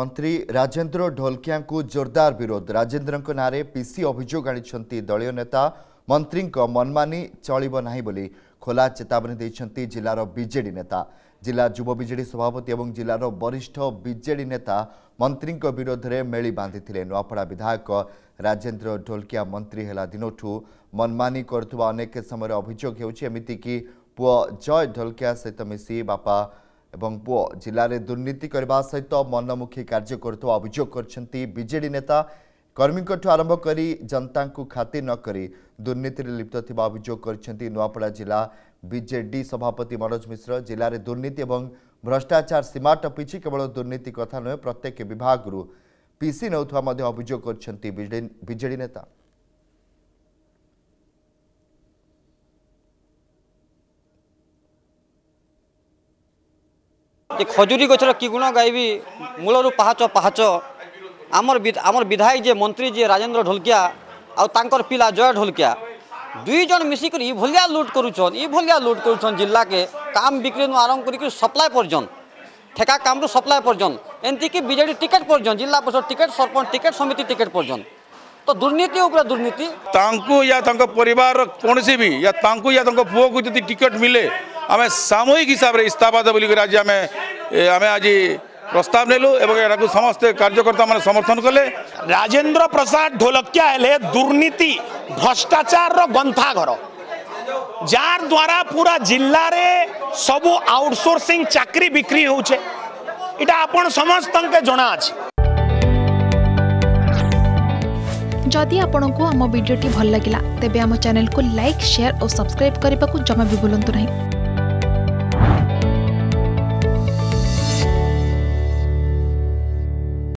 मन्त्री राजेन्द्र ढोलकिया जोरदार विरोध राजेन्द्रको नारे पीसी अभोग आनि दलीय नेता मन्त्रीको मनमानी चलि नै बोली खोला चेतावनी नेता जुब विजे सभापति वरिष्ठ विजे नेता विरोध में मेली बांधि नुआपड़ा विधायक राजेन्द्र ढोलकिया मन्त्री होला मनमानी करुवा अनेक समय होमती कि पूज जय ढोलकिया सहित मिसि बापा ଏବଂ ପୁଅ ଜିଲ୍ଲାରେ ଦୁର୍ନୀତି କରିବା ସହିତ ମନମୁଖୀ କାର୍ଯ୍ୟ କରୁଥିବା ଅଭିଯୋଗ କରିଛନ୍ତି ବିଜେଡି ନେତା କର୍ମୀଙ୍କଠୁ ଆରମ୍ଭ କରି ଜନତାଙ୍କୁ ଖାତିର ନ କରି ଦୁର୍ନୀତିରେ ଲିପ୍ତ ଥିବା ଅଭିଯୋଗ କରିଛନ୍ତି ନୂଆପଡ଼ା ଜିଲ୍ଲା ବିଜେଡି ସଭାପତି ମନୋଜ ମିଶ୍ର ଜିଲ୍ଲାରେ ଦୁର୍ନୀତି ଏବଂ ଭ୍ରଷ୍ଟାଚାର ସୀମା ଟପିଛି କେବଳ ଦୁର୍ନୀତି କଥା ନୁହେଁ ପ୍ରତ୍ୟେକ ବିଭାଗରୁ ପିସି ନେଉଥିବା ମଧ୍ୟ ଅଭିଯୋଗ କରିଛନ୍ତି ବିଜେଡି ନେତା যে খজুরি গছর কি গুণ গাইবি মূলর পাহাচ পাহাচ আমার আমার বিধায়ক যে মন্ত্রী যে রাজেন্দ্র ঢোলকিয়া আঙ্কর পিলা জয় ঢোলকিয়া দুইজন মিশি মিশিকি ইভলিয়া লুট করুছন ই ইভলিয়া লুট করুছন জিলাকে কাম বিক্রি নু আরম্ভ করি সপ্লাই পর্যন্ত ঠেকা কাম রু সপ্লাই পর্যন্ত এমতিকি বিজেডি টিকেট পর্যন্ত zila parishad ticket sarpanch ticket samiti ticket পর্যন্ত তো দুর্নীতি উপরে দুর্নীতি তাঙ্কু ইয়া তাঙ্ক পরিবার কোনসি বি ইয়া তাঙ্কু ইয়া তাঙ্ক পুয়াকু যদি টিকেট মিলে আমি ସାମୂହିକ হিসাবে ইস্তফা দেব ବୋଲିକରି ଆଜି আমি ଆମେ ଆଜି প্রস্তাব নেলু এবং এটা সমস্ত কার্যকর্তা মানে সমর্থন কলে রাজেন্দ্র প্রসাদ ঢোলকিয়া হলে দুর্নীতি ভ্রষ্টাচার গন্থাঘর যার দ্বারা পুরা জেলার সবু আউটসোর্সিং চাকরি বিক্রি হচ্ছে এটা আপনার সমস্ত জনা আছে যদি আপনার আমার ভিডিওটি ভাল লাগিলা তেবে আমার চ্যানেল লাইক শেয়ার ও সবসক্রাইব করা জমা বি ভুলতু না